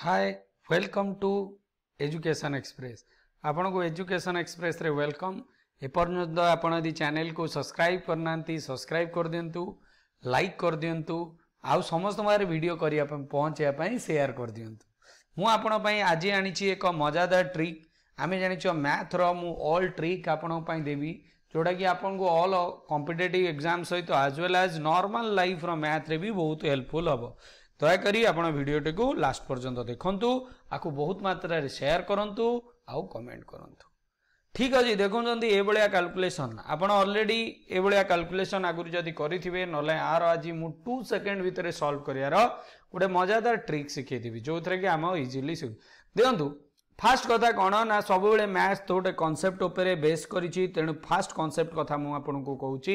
hi welcome to education express ଆପଣଙ୍କୁ education ଏକ୍ସପ୍ରେସ୍ରେ welcome ଏପର୍ଯ୍ୟନ୍ତ ଆପଣ ଯଦି ଚ୍ୟାନେଲ୍କୁ ସବସ୍କ୍ରାଇବ୍ କରିନାହାନ୍ତି ସବସ୍କ୍ରାଇବ୍ କରିଦିଅନ୍ତୁ ଲାଇକ୍ କରିଦିଅନ୍ତୁ ଆଉ ସମସ୍ତଙ୍କ ପାଖରେ ଭିଡ଼ିଓ କରିବା ପାଇଁ ପହଞ୍ଚାଇବା ପାଇଁ ସେୟାର କରିଦିଅନ୍ତୁ ମୁଁ ଆପଣଙ୍କ ପାଇଁ ଆଜି ଆଣିଛି ଏକ ମଜାଦାର ଟ୍ରିକ୍ ଆମେ ଜାଣିଛୁ ମ୍ୟାଥ୍ର ମୁଁ ଅଲ୍ ଟ୍ରିକ୍ ଆପଣଙ୍କ ପାଇଁ ଦେବି ଯେଉଁଟାକି ଆପଣଙ୍କୁ ଅଲ୍ କମ୍ପିଟେଟିଭ୍ ଏକ୍ଜାମ୍ ସହିତ ଆଜ୍ ୱେଲ୍ ଆଜ୍ ନର୍ମାଲ୍ ଲାଇଫ୍ର ମ୍ୟାଥ୍ରେ ବି ବହୁତ ହେଲ୍ପଫୁଲ୍ ହେବ ଦୟାକରି ଆପଣ ଭିଡ଼ିଓଟିକୁ ଲାଷ୍ଟ ପର୍ଯ୍ୟନ୍ତ ଦେଖନ୍ତୁ ଆକୁ ବହୁତ ମାତ୍ରାରେ ସେୟାର କରନ୍ତୁ ଆଉ କମେଣ୍ଟ କରନ୍ତୁ ଠିକ୍ ଅଛି ଦେଖୁଛନ୍ତି ଏଭଳିଆ କାଲକୁଲେସନ୍ ଆପଣ ଅଲରେଡ଼ି ଏଭଳିଆ କାଲକୁଲେସନ୍ ଆଗରୁ ଯଦି କରିଥିବେ ନହେଲେ ଆର ଆଜି ମୁଁ ଟୁ ସେକେଣ୍ଡ ଭିତରେ ସଲ୍ଭ କରିବାର ଗୋଟେ ମଜାଦାର ଟ୍ରିକ୍ ଶିଖେଇଦେବି ଯେଉଁଥିରେ କି ଆମେ ଇଜିଲି ଶିଖୁ ଦେଖନ୍ତୁ ଫାଷ୍ଟ କଥା କ'ଣ ନା ସବୁବେଳେ ମ୍ୟାଥ୍ ତ ଗୋଟେ କନସେପ୍ଟ ଉପରେ ବେସ୍ କରିଛି ତେଣୁ ଫାଷ୍ଟ କନସେପ୍ଟ କଥା ମୁଁ ଆପଣଙ୍କୁ କହୁଛି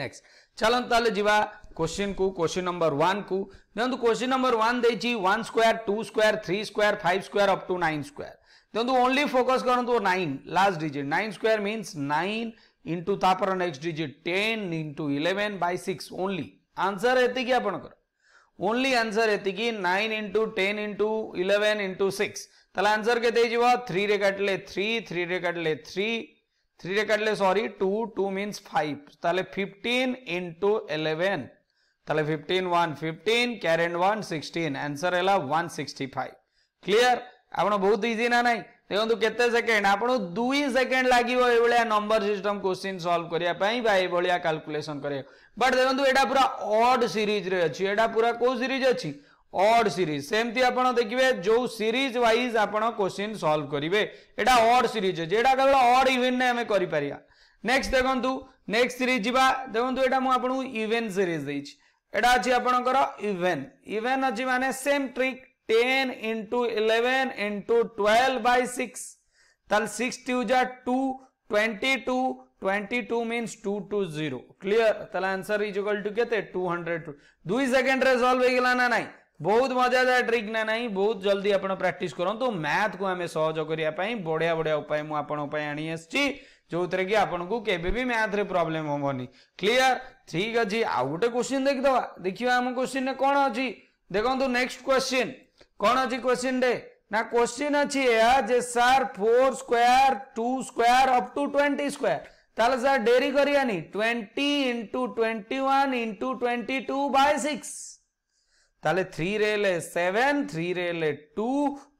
ನೆಕ್ಸ್ಟ್ ಚಲಂತಾಲೆ ಜೀವ ಕ್ವಶನ್ ಕು ಕ್ವಶನ್ ನಂಬರ್ ಒನ್ ಕು ಇದೊಂದು ಕ್ವಶನ್ ನಂಬರ್ ಒನ್ ದೈಚಿ one square two square three square five square up to nine square ಇದೊಂದು ಓನ್ಲಿ ಫೋಕಸ್ ಕಾಣುತ್ತೆ nine last digit nine square means nine into ತಾಪರ next digit ten into eleven by six only answer ಎತ್ತಿಗೆ ଆପଣଙ୍କର only answer ଏତିକି nine into ten into eleven into six ତାହେଲେ answer କେତେ ହେଇଯିବ ଥ୍ରୀରେ କାଟିଲେ ଥ୍ରୀ ଥ୍ରୀରେ କାଟିଲେ ଥ୍ରୀ থ্রিরে কাটলে sorry two two means five তাহলে ফিফটিন ইন্টু ইলেভেন তাহলে fifteen one fifteen carried one sixteen answer ହେଲା ୱାନ୍ ସିକ୍ସଟି ଫାଇଭ୍ କ୍ଲିଅର ଆପଣ ବହୁତ ଇଜି ନା ନାହିଁ ଦେଖନ୍ତୁ କେତେ ସେକେଣ୍ଡ ଆପଣଙ୍କୁ ଦୁଇ ସେକେଣ୍ଡ ଲାଗିବ ଏଇଭଳିଆ ନମ୍ବର ସିଷ୍ଟମ କୋଶ୍ଚିନ୍ ସଲ୍ଭ କରିବା ପାଇଁ ବା ଏଇଭଳିଆ କାଲକୁଲେସନ କରିବା ବଟ୍ ଦେଖନ୍ତୁ ଏଇଟା ପୁରା ଅଡ୍ ସିରିଜରେ ଅଛି ଏଇଟା ପୁରା କୋଉ ସିରିଜ ଅଛି অড সিরিজ সেমতি আপনার দেখবে যে সিরিজ ওয়াইজ আপনার কোশ্চিন সলভ করবে এটা অড সিরিজ অছে এটা কেবল অড ইভেন্টে আমি করে পারিয়া নেক্সট দেখুন নেক্সট সিরিজ যা দেখুন এটা মু আপনার ইভেন্ট সিরিজ দিয়েছি এটা আছে আপনার ইভেন ইভেন অছি মানে same trick ten into eleven into twelve by six তাহলে সিক্স টু যা two twenty two 22 means 2 to 0 clear tala answer is equal to kete 200 2 second re solve hegala na nai ବହୁତ ମଜାଦାର trick ନା ନାହିଁ ବହୁତ ଜଲ୍ଦି ଆପଣ ପ୍ରାକ୍ଟିସ୍ କରନ୍ତୁ ମ୍ୟାଥକୁ ଆମେ ସହଜ କରିବା ପାଇଁ ବଢ଼ିଆ ବଢ଼ିଆ ଉପାୟ ମୁଁ ଆପଣଙ୍କ ପାଇଁ ଆଣି ଆସିଛି ଯେଉଁଥିରେ କି ଆପଣଙ୍କୁ କେବେ ବି ମ୍ୟାଥରେ ପ୍ରୋବ୍ଲେମ୍ ହେବନି କ୍ଲିଅର ଠିକ୍ ଅଛି ଆଉ ଗୋଟେ କ୍ୱେଶ୍ଚିନ୍ ଦେଖିଦେବା ଦେଖିବା ଆମ କ୍ୱେଶ୍ଚିନ୍ରେ କ'ଣ ଅଛି ଦେଖନ୍ତୁ ନେକ୍ସଟ କ୍ୱେଶ୍ଚିନ୍ କ'ଣ ଅଛି କ୍ୱେଶ୍ଚିନ୍ରେ ନା କ୍ୱେଶ୍ଚିନ୍ ଅଛି ଏହା ଯେ sir four square two square up to twenty square ତାହେଲେ ସାର୍ ଡେରି କରିବାନି twenty into twenty one into twenty two by six তাহলে থ্রি রে এলে সেভেন থ্রি রে এলে টু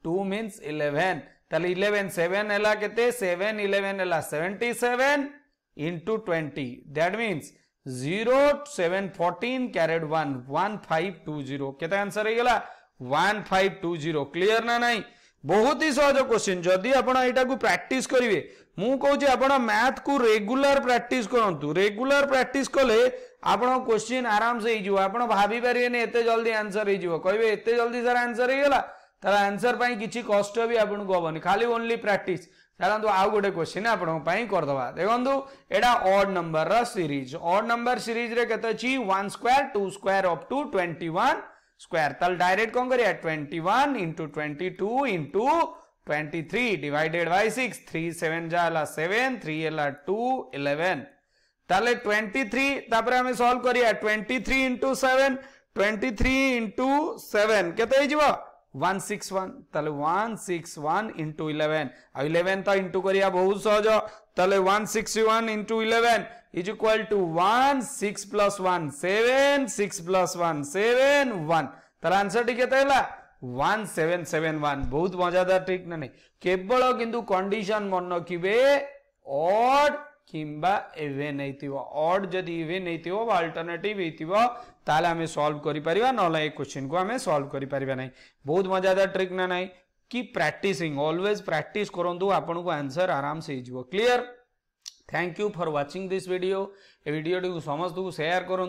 টু মিন্স ইলেভেন তাহলে ইলেভেন সেভেন এলা কেতে সেভেন ইলেভেন এলা seventy seven into twenty that means zero seven fourteen carried one one five two zero answer है one five two zero clear ना नहीं ବହୁତ ହି ସହଜ କୋଶ୍ଚିନ୍ ଯଦି ଆପଣ ଏଇଟାକୁ ପ୍ରାକ୍ଟିସ୍ କରିବେ ମୁଁ କହୁଛି ଆପଣ ମ୍ୟାଥକୁ ରେଗୁଲାର ପ୍ରାକ୍ଟିସ୍ କରନ୍ତୁ ରେଗୁଲାର ପ୍ରାକ୍ଟିସ୍ କଲେ ଆପଣ କୋଶ୍ଚିନ୍ ଆରାମସେ ହେଇଯିବ ଆପଣ ଭାବିପାରିବେନି ଏତେ ଜଲ୍ଦି ଆନ୍ସର ହେଇଯିବ କହିବେ ଏତେ ଜଲ୍ଦି ସାର୍ ଆନ୍ସର ହେଇଗଲା ତାହେଲେ ଆନ୍ସର ପାଇଁ କିଛି କଷ୍ଟ ବି ଆପଣଙ୍କୁ ହେବନି ଖାଲି ଓନ୍ଲି ପ୍ରାକ୍ଟିସ୍ ଚାଲନ୍ତୁ ଆଉ ଗୋଟେ କୋଶ୍ଚିନ୍ ଆପଣଙ୍କ ପାଇଁ କରିଦେବା ଦେଖନ୍ତୁ ଏଇଟା ଅଡ୍ ନମ୍ବରର ସିରିଜ୍ ଅଡ୍ ନମ୍ବର ସିରିଜ୍ରେ କେତେ ଅଛି one square two square up to twenty one square तल डायरेक्ट कौन करिए 21 into twenty two into twenty three divided by six three seven जाला सेवन थ्री एला टू इलेवेन ताले ट्वेंटी थ्री तापर आम सल्व करिया twenty three into seven twenty three into seven केते ওয়ান সিক্স ওয়ান তাহলে one six one into eleven আর ইলেভেনটা ইন্টু করিয়া বহু সহজ তাহলে one six one into eleven is equal to one six plus one seven six plus one seven one তাহলে আনসারটি কেতে হল ওয়ান সেভেন সেভেন ওয়ান বহুত মজাদার ট্রিক না নেই কেবল কিন্তু কন্ডিশন মনে রখবে অড किंबा इवेन अड् जदि इवेन अल्टरनेटिव ताले आम सल्व कर ना ये क्वेश्चन को आम सल्व करना बहुत मजादार ट्रिक ना ना कि प्राक्टिंग अलवेज प्राक्ट करूँ आपन को आंसर आराम से हो clear thank you for watching this video भिडटी समस्त को सेयार करूँ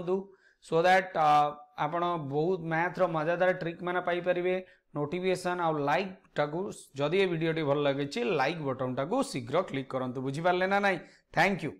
सो दैट आप बहुत मैथ्र मजादार ट्रिक मैंने पारे নোটিফিকেসন আউ লাইক টাকু যদি এ ভিডিওটি ভাল লাগিছে লাইক বটনটাকু শীঘ্র ক্লিক করতু বুঝিপারে না নাই থ্যাংক ইউ